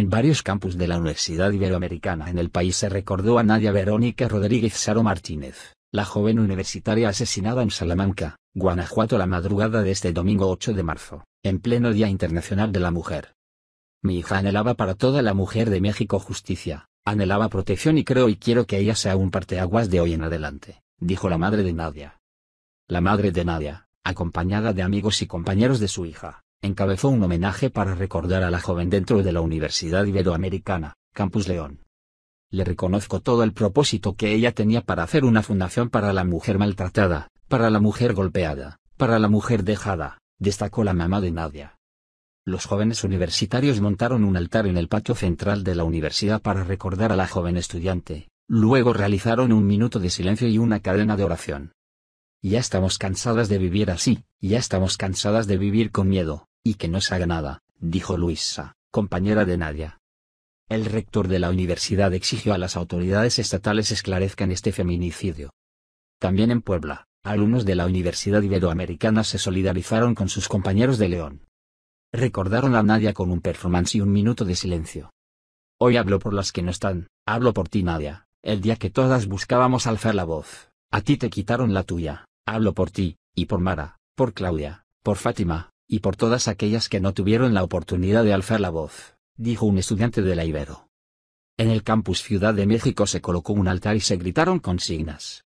En varios campus de la Universidad Iberoamericana en el país se recordó a Nadia Verónica Rodríguez Saro Martínez, la joven universitaria asesinada en Salamanca, Guanajuato la madrugada de este domingo 8 de marzo, en pleno Día Internacional de la Mujer. Mi hija anhelaba para toda la mujer de México justicia, anhelaba protección y creo y quiero que ella sea un parteaguas de hoy en adelante, dijo la madre de Nadia. La madre de Nadia, acompañada de amigos y compañeros de su hija, encabezó un homenaje para recordar a la joven dentro de la Universidad Iberoamericana, Campus León. Le reconozco todo el propósito que ella tenía para hacer una fundación para la mujer maltratada, para la mujer golpeada, para la mujer dejada, destacó la mamá de Nadia. Los jóvenes universitarios montaron un altar en el patio central de la universidad para recordar a la joven estudiante, luego realizaron un minuto de silencio y una cadena de oración. Ya estamos cansadas de vivir así, ya estamos cansadas de vivir con miedo, y que no se haga nada, dijo Luisa, compañera de Nadia. El rector de la universidad exigió a las autoridades estatales esclarezcan este feminicidio. También en Puebla, alumnos de la Universidad Iberoamericana se solidarizaron con sus compañeros de León. Recordaron a Nadia con un performance y un minuto de silencio. Hoy hablo por las que no están, hablo por ti Nadia, el día que todas buscábamos alzar la voz, a ti te quitaron la tuya, hablo por ti, y por Mara, por Claudia, por Fátima, y por todas aquellas que no tuvieron la oportunidad de alzar la voz, dijo un estudiante de la Ibero. En el campus Ciudad de México se colocó un altar y se gritaron consignas.